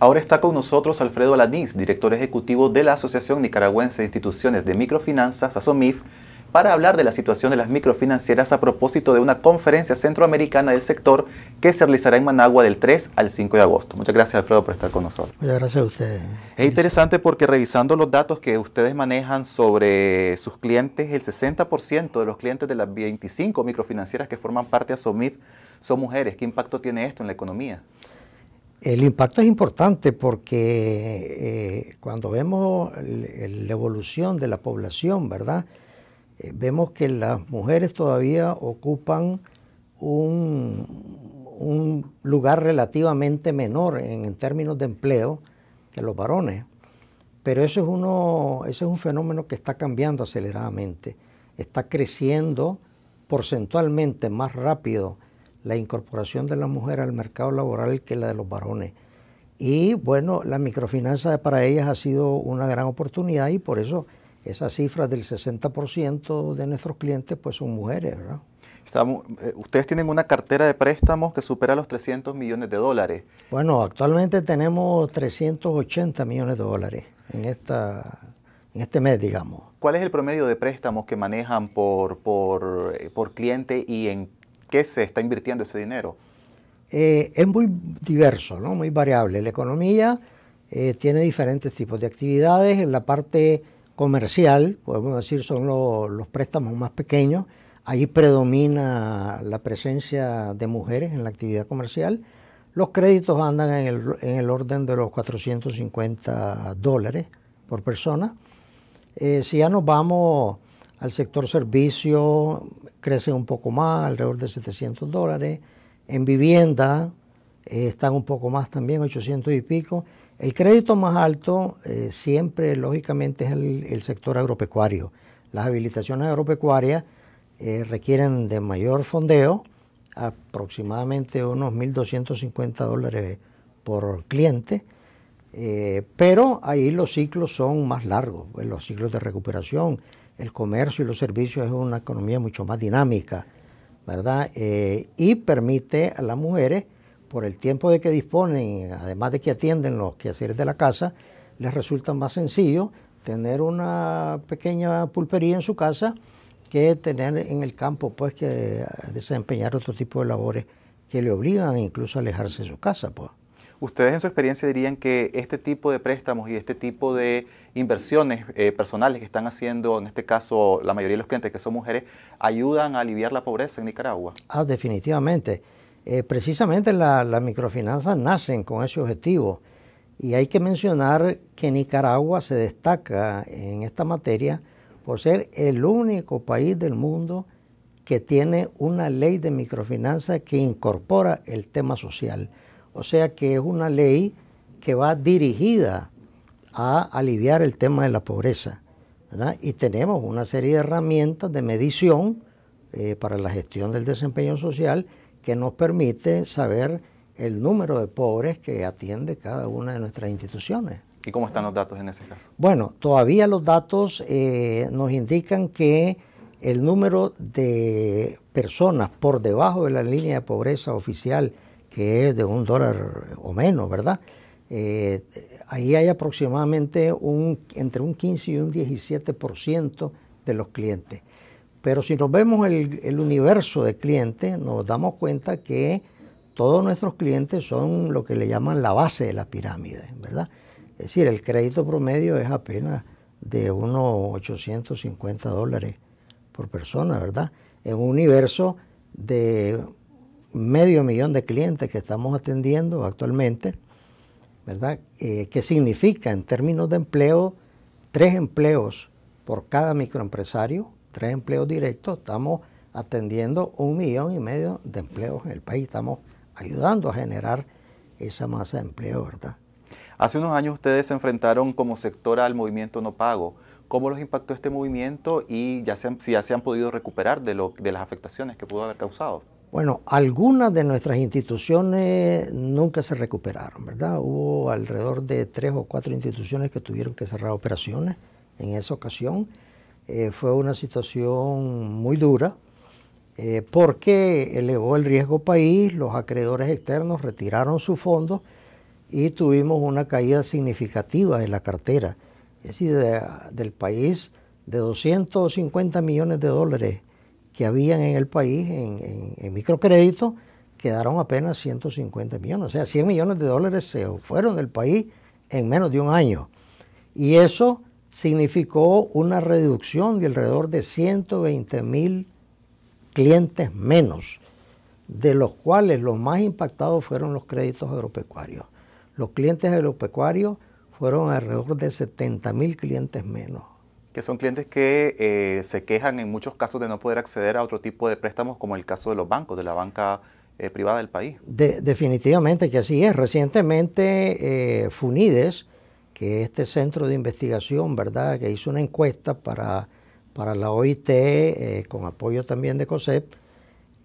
Ahora está con nosotros Alfredo Alaniz, director ejecutivo de la Asociación Nicaragüense de Instituciones de Microfinanzas, ASOMIF, para hablar de la situación de las microfinancieras a propósito de una conferencia centroamericana del sector que se realizará en Managua del 3 al 5 de agosto. Muchas gracias, Alfredo, por estar con nosotros. Muchas gracias a ustedes. Es interesante porque revisando los datos que ustedes manejan sobre sus clientes, el 60% de los clientes de las 25 microfinancieras que forman parte de ASOMIF son mujeres. ¿Qué impacto tiene esto en la economía? El impacto es importante porque eh, cuando vemos la evolución de la población, ¿verdad? Eh, vemos que las mujeres todavía ocupan un, lugar relativamente menor en, en, términos de empleo que los varones. Pero eso es, uno, eso es un fenómeno que está cambiando aceleradamente. Está creciendo porcentualmente más rápido la incorporación de la mujer al mercado laboral que la de los varones. Y bueno, la microfinanza para ellas ha sido una gran oportunidad y por eso esas cifras del 60% de nuestros clientes pues son mujeres, ¿verdad? Eh, ustedes tienen una cartera de préstamos que supera los 300 millones de dólares. Bueno, actualmente tenemos 380 millones de dólares en, esta, en este mes, digamos. ¿Cuál es el promedio de préstamos que manejan por, por, eh, por cliente y en qué se está invirtiendo ese dinero? Eh, es muy diverso, muy variable. La economía eh, tiene diferentes tipos de actividades. En la parte comercial, podemos decir, son los préstamos más pequeños. Ahí predomina la presencia de mujeres en la actividad comercial. Los créditos andan en el, orden de los 450 dólares por persona. Eh, si ya nos vamos al sector servicio, crece un poco más, alrededor de 700 dólares. En vivienda eh, están un poco más también, 800 y pico. El crédito más alto eh, siempre, lógicamente, es el, sector agropecuario. Las habilitaciones agropecuarias eh, requieren de mayor fondeo, aproximadamente unos 1.250 dólares por cliente, pero ahí los ciclos son más largos, pues, los ciclos de recuperación el comercio y los servicios es una economía mucho más dinámica, ¿verdad? Eh, y permite a las mujeres, por el tiempo de que disponen, además de que atienden los quehaceres de la casa, les resulta más sencillo tener una pequeña pulpería en su casa que tener en el campo, pues, que desempeñar otro tipo de labores que le obligan incluso a alejarse de su casa, pues. ¿Ustedes en su experiencia dirían que este tipo de préstamos y este tipo de inversiones eh, personales que están haciendo, en este caso la mayoría de los clientes que son mujeres, ayudan a aliviar la pobreza en Nicaragua? Ah, definitivamente. Eh, precisamente las microfinanzas nacen con ese objetivo. Y hay que mencionar que Nicaragua se destaca en esta materia por ser el único país del mundo que tiene una ley de microfinanza que incorpora el tema social. O sea que es una ley que va dirigida a aliviar el tema de la pobreza. Y tenemos una serie de herramientas de medición eh, para la gestión del desempeño social que nos permite saber el número de pobres que atiende cada una de nuestras instituciones. ¿Y cómo están los datos en ese caso? Bueno, todavía los datos eh, nos indican que el número de personas por debajo de la línea de pobreza oficial que es de un dólar o menos, ¿verdad? Eh, ahí hay aproximadamente un, entre un 15 y un 17% de los clientes. Pero si nos vemos el, el, universo de clientes, nos damos cuenta que todos nuestros clientes son lo que le llaman la base de la pirámide, ¿verdad? Es decir, el crédito promedio es apenas de unos 850 dólares por persona, ¿verdad? En un universo de medio millón de clientes que estamos atendiendo actualmente, ¿verdad? Eh, ¿Qué significa en términos de empleo tres empleos por cada microempresario, tres empleos directos, estamos atendiendo un millón y medio de empleos en el país, estamos ayudando a generar esa masa de empleo, ¿verdad? Hace unos años ustedes se enfrentaron como sector al movimiento no pago. ¿Cómo los impactó este movimiento y si ya se han podido recuperar de, lo, de las afectaciones que pudo haber causado? Bueno, algunas de nuestras instituciones nunca se recuperaron, ¿verdad? Hubo alrededor de tres o cuatro instituciones que tuvieron que cerrar operaciones en esa ocasión. Eh, fue una situación muy dura eh, porque elevó el riesgo país, los acreedores externos retiraron sus fondos y tuvimos una caída significativa de la cartera, es decir, del país de 250 millones de dólares que habían en el país en, en, microcrédito quedaron apenas 150 millones. O sea, 100 millones de dólares se fueron del país en menos de un año. Y eso significó una reducción de alrededor de 120 mil clientes menos, de los cuales los más impactados fueron los créditos agropecuarios. Los clientes agropecuarios fueron alrededor de 70 mil clientes menos que son clientes que eh, se quejan en muchos casos de no poder acceder a otro tipo de préstamos, como el caso de los bancos, de la banca eh, privada del país. definitivamente que así es. Recientemente, eh, Funides, que es este centro de investigación, ¿verdad?, que hizo una encuesta para, para la OIT, con apoyo también de COSEP,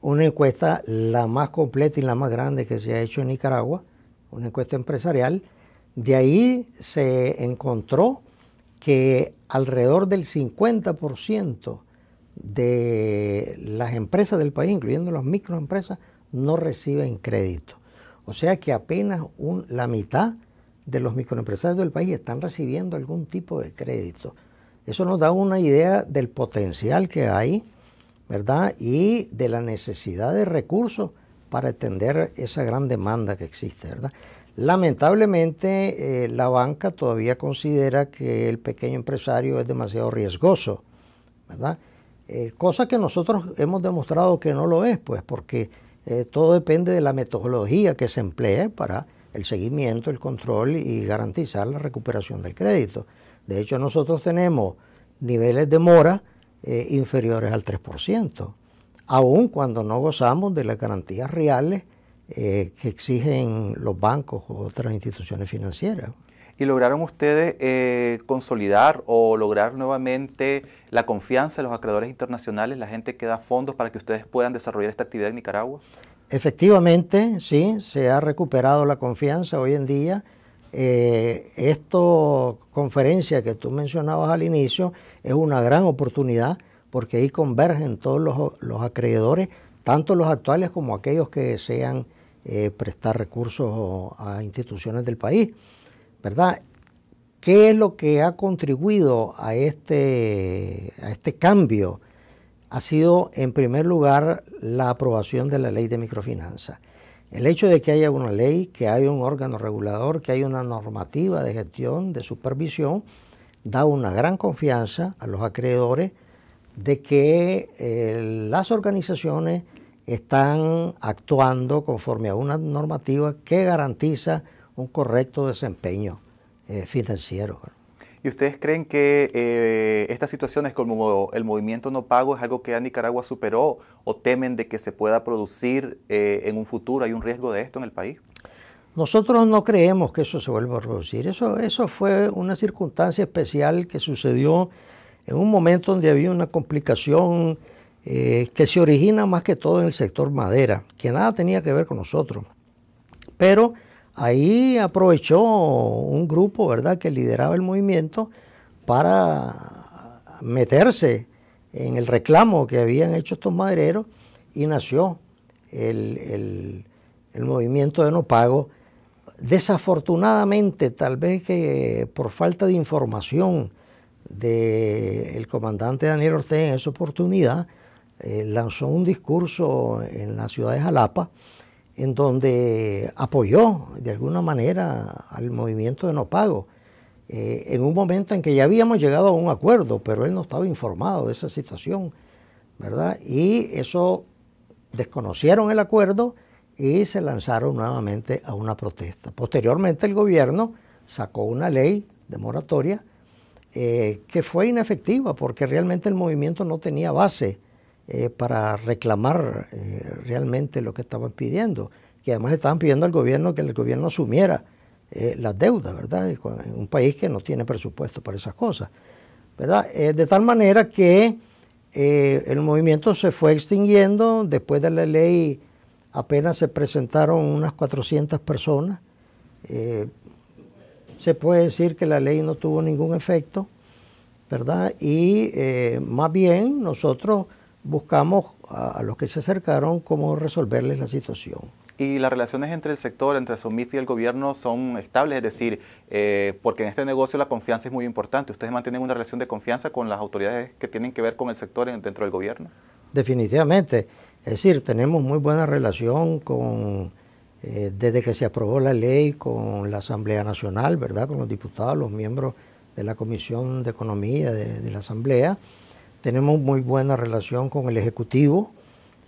una encuesta la más completa y la más grande que se ha hecho en Nicaragua, una encuesta empresarial. De ahí se encontró que alrededor del 50% de las empresas del país, incluyendo las microempresas, no reciben crédito. O sea que apenas la mitad de los microempresarios del país están recibiendo algún tipo de crédito. Eso nos da una idea del potencial que hay, ¿verdad? Y de la necesidad de recursos para atender esa gran demanda que existe, ¿verdad? Lamentablemente, eh, la banca todavía considera que el pequeño empresario es demasiado riesgoso, ¿verdad? Eh, cosa que nosotros hemos demostrado que no lo es, pues, porque eh, todo depende de la metodología que se emplee para el seguimiento, el control y garantizar la recuperación del crédito. De hecho, nosotros tenemos niveles de mora inferiores al 3%, aun cuando no gozamos de las garantías reales eh, que exigen los bancos u otras instituciones financieras. ¿Y lograron ustedes eh, consolidar o lograr nuevamente la confianza de los acreedores internacionales, la gente que da fondos para que ustedes puedan desarrollar esta actividad en Nicaragua? Efectivamente, sí, se ha recuperado la confianza hoy en día. Eh, esta conferencia que tú mencionabas al inicio es una gran oportunidad porque ahí convergen todos los, los acreedores, tanto los actuales como aquellos que sean eh, prestar recursos a instituciones del país, ¿verdad? ¿Qué es lo que ha contribuido a este, a este cambio? Ha sido, en primer lugar, la aprobación de la ley de microfinanza. El hecho de que haya una ley, que haya un órgano regulador, que haya una normativa de gestión, de supervisión, da una gran confianza a los acreedores de que eh, las organizaciones están actuando conforme a una normativa que garantiza un correcto desempeño eh, financiero. ¿Y ustedes creen que eh, estas situaciones como el movimiento no pago es algo que ya Nicaragua superó o temen de que se pueda producir eh, en un futuro? ¿Hay un riesgo de esto en el país? Nosotros no creemos que eso se vuelva a producir. Eso, eso fue una circunstancia especial que sucedió en un momento donde había una complicación eh, que se origina más que todo en el sector madera, que nada tenía que ver con nosotros. Pero ahí aprovechó un grupo, ¿verdad?, que lideraba el movimiento para meterse en el reclamo que habían hecho estos madereros y nació el, movimiento de no pago. Desafortunadamente, tal vez que por falta de información del comandante Daniel Ortega en esa oportunidad, eh, lanzó un discurso en la ciudad de Jalapa en donde apoyó de alguna manera al movimiento de no pago, eh, en un momento en que ya habíamos llegado a un acuerdo, pero él no estaba informado de esa situación, ¿verdad? Y eso desconocieron el acuerdo y se lanzaron nuevamente a una protesta. Posteriormente el gobierno sacó una ley de moratoria eh, que fue inefectiva porque realmente el movimiento no tenía base eh, para reclamar eh, realmente lo que estaban pidiendo, que además estaban pidiendo al gobierno que el gobierno asumiera eh, las deudas, ¿verdad? un país que no tiene presupuesto para esas cosas, ¿verdad? de tal manera que el movimiento se fue extinguiendo, después de la ley apenas se presentaron unas 400 personas, se puede decir que la ley no tuvo ningún efecto, ¿verdad? Y más bien nosotros buscamos a, los que se acercaron cómo resolverles la situación. ¿Y las relaciones entre el sector, entre SOMIF y el gobierno son estables? Es decir, eh, porque en este negocio la confianza es muy importante. ¿Ustedes mantienen una relación de confianza con las autoridades que tienen que ver con el sector dentro del gobierno? Definitivamente. Es decir, tenemos muy buena relación con, eh, desde que se aprobó la ley con la Asamblea Nacional, ¿verdad? Con los diputados, los miembros de la Comisión de Economía de la Asamblea. Tenemos muy buena relación con el Ejecutivo,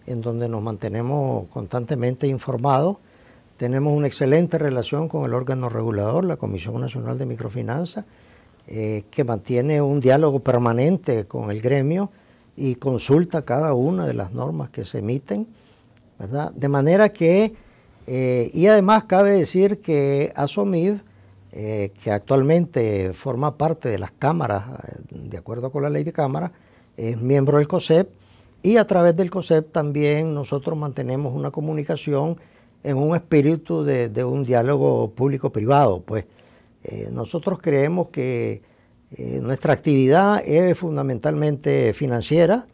en donde nos mantenemos constantemente informados. Tenemos una excelente relación con el órgano regulador, la Comisión Nacional de Microfinanza, eh, que mantiene un diálogo permanente con el gremio y consulta cada una de las normas que se emiten, ¿verdad? De manera que, eh, y además cabe decir que ASOMIV, eh, que actualmente forma parte de las cámaras, de acuerdo con la ley de cámaras, es miembro del COSEP y a través del COSEP también nosotros mantenemos una comunicación en un espíritu de, un diálogo público-privado. Pues eh, nosotros creemos que eh, nuestra actividad es fundamentalmente financiera,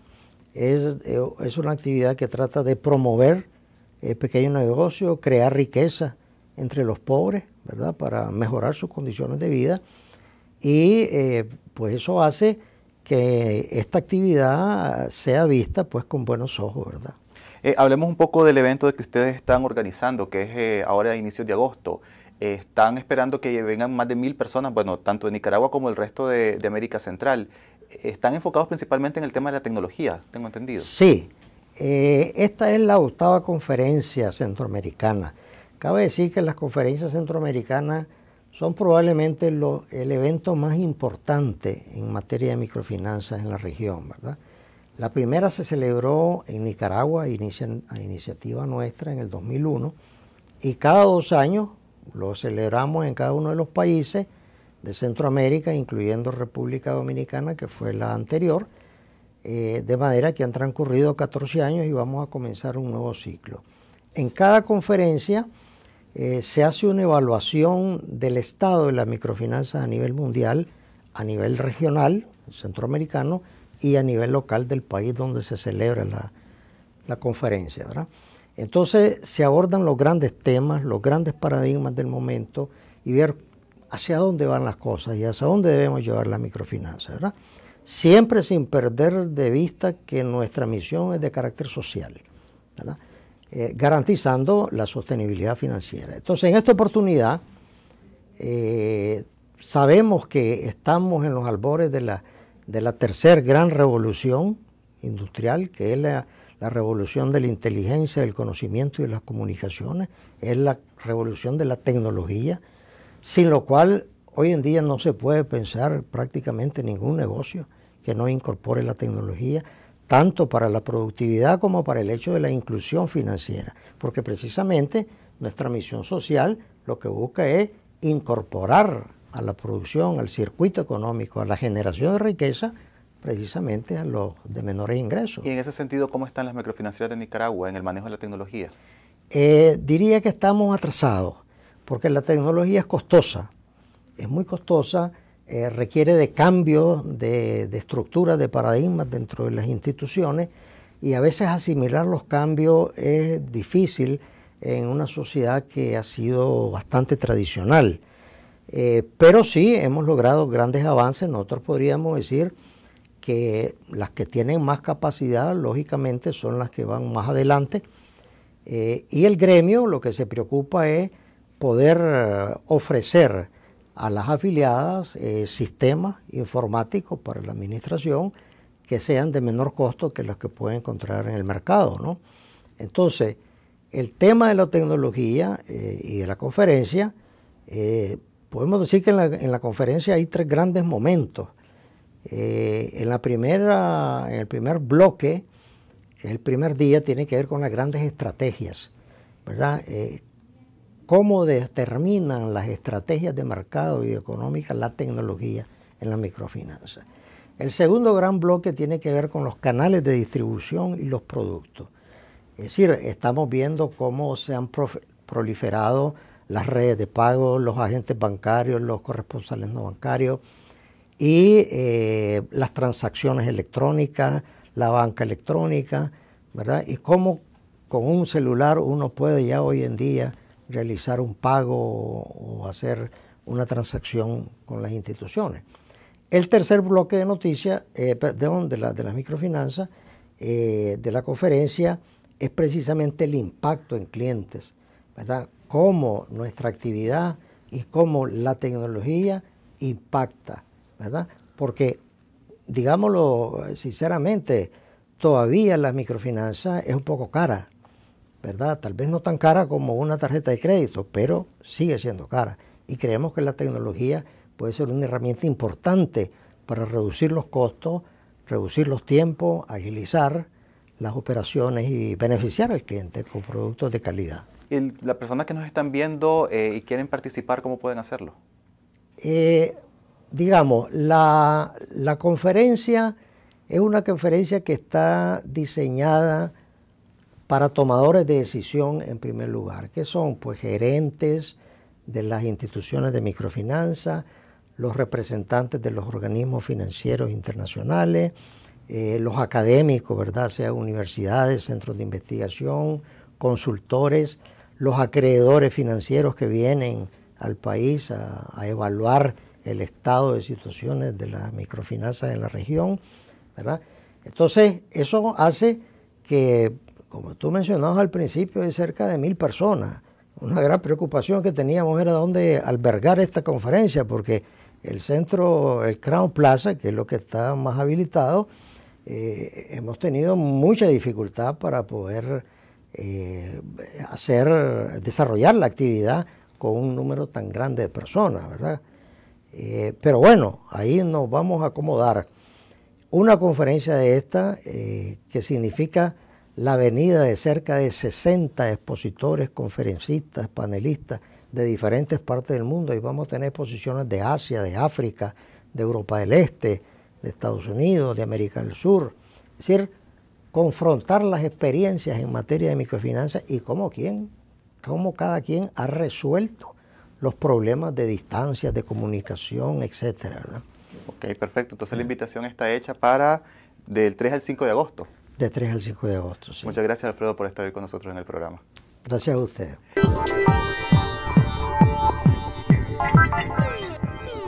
es, eh, es, una actividad que trata de promover pequeños negocios, crear riqueza entre los pobres, ¿verdad? Para mejorar sus condiciones de vida y pues eso hace que esta actividad sea vista pues con buenos ojos, ¿verdad? Eh, hablemos un poco del evento que ustedes están organizando, que es eh, ahora a inicios de agosto. están esperando que vengan más de mil personas, bueno, tanto de Nicaragua como el resto de América Central. Están enfocados principalmente en el tema de la tecnología, tengo entendido. Sí, eh, esta es la octava conferencia centroamericana. Cabe decir que las conferencias centroamericanas son probablemente el evento más importante en materia de microfinanzas en la región. ¿verdad? La primera se celebró en Nicaragua a iniciativa nuestra en el 2001 y cada dos años lo celebramos en cada uno de los países de Centroamérica, incluyendo República Dominicana, que fue la anterior, eh, de manera que han transcurrido 14 años y vamos a comenzar un nuevo ciclo. En cada conferencia eh, se hace una evaluación del estado de la microfinanza a nivel mundial, a nivel regional, centroamericano, y a nivel local del país donde se celebra la, conferencia. ¿verdad? Entonces se abordan los grandes temas, los grandes paradigmas del momento y ver hacia dónde van las cosas y hacia dónde debemos llevar la microfinanza. ¿verdad? Siempre sin perder de vista que nuestra misión es de carácter social. ¿verdad? Eh, garantizando la sostenibilidad financiera. Entonces, en esta oportunidad, eh, sabemos que estamos en los albores de la, de la tercera gran revolución industrial, que es la revolución de la inteligencia, del conocimiento y de las comunicaciones, es la revolución de la tecnología, sin lo cual hoy en día no se puede pensar prácticamente ningún negocio que no incorpore la tecnología tanto para la productividad como para el hecho de la inclusión financiera, porque precisamente nuestra misión social lo que busca es incorporar a la producción, al circuito económico, a la generación de riqueza, precisamente a los de menores ingresos. Y en ese sentido, ¿cómo están las microfinancieras de Nicaragua en el manejo de la tecnología? Eh, diría que estamos atrasados, porque la tecnología es costosa, es muy costosa eh, requiere de cambios de, estructuras, de paradigmas dentro de las instituciones y a veces asimilar los cambios es difícil en una sociedad que ha sido bastante tradicional. Eh, pero sí hemos logrado grandes avances, nosotros podríamos decir que las que tienen más capacidad, lógicamente, son las que van más adelante. Eh, y el gremio lo que se preocupa es poder ofrecer a las afiliadas eh, sistemas informáticos para la administración que sean de menor costo que los que pueden encontrar en el mercado. Entonces, el tema de la tecnología eh, y de la conferencia, eh, podemos decir que en la, conferencia hay tres grandes momentos. en, la primera, en el primer bloque, el primer día, tiene que ver con las grandes estrategias, ¿verdad? cómo determinan las estrategias de mercado y económicas la tecnología en la microfinanza. El segundo gran bloque tiene que ver con los canales de distribución y los productos. Es decir, estamos viendo cómo se han proliferado las redes de pago, los agentes bancarios, los corresponsales no bancarios y eh, las transacciones electrónicas, la banca electrónica, ¿verdad? Y cómo con un celular uno puede ya hoy en día realizar un pago o hacer una transacción con las instituciones. El tercer bloque de noticias, eh, de, las microfinanzas, eh, de la conferencia, es precisamente el impacto en clientes, ¿verdad? Cómo nuestra actividad y cómo la tecnología impacta, ¿verdad? Porque, digámoslo sinceramente, todavía la microfinanzas es un poco cara ¿verdad? Tal vez no tan cara como una tarjeta de crédito, pero sigue siendo cara. Y creemos que la tecnología puede ser una herramienta importante para reducir los costos, reducir los tiempos, agilizar las operaciones y beneficiar al cliente con productos de calidad. ¿Y las personas que nos están viendo eh, y quieren participar, cómo pueden hacerlo? Eh, digamos, la conferencia es una conferencia que está diseñada para tomadores de decisión en primer lugar, que son pues gerentes de las instituciones de microfinanza, los representantes de los organismos financieros internacionales, eh, los académicos, ¿verdad? Sea universidades, centros de investigación, consultores, los acreedores financieros que vienen al país a, a evaluar el estado de situaciones de las microfinanzas en la región, ¿verdad? Entonces, eso hace que como tú mencionabas al principio, hay cerca de mil personas. Una gran preocupación que teníamos era dónde albergar esta conferencia, porque el centro, el Crown Plaza, que es lo que está más habilitado, eh, hemos tenido mucha dificultad para poder eh, hacer, desarrollar la actividad con un número tan grande de personas, ¿verdad? Eh, pero bueno, ahí nos vamos a acomodar. Una conferencia de esta que significa la venida de cerca de 60 expositores, conferencistas, panelistas de diferentes partes del mundo. Y vamos a tener exposiciones de Asia, de África, de Europa del Este, de Estados Unidos, de América del Sur. Es decir, confrontar las experiencias en materia de microfinanzas y cómo cómo cada quien ha resuelto los problemas de distancia, de comunicación, etcétera. Ok, perfecto. Entonces la ah. invitación está hecha para del 3 al 5 de agosto de 3 al 5 de agosto. Muchas gracias, Alfredo, por estar con nosotros en el programa. Gracias a usted.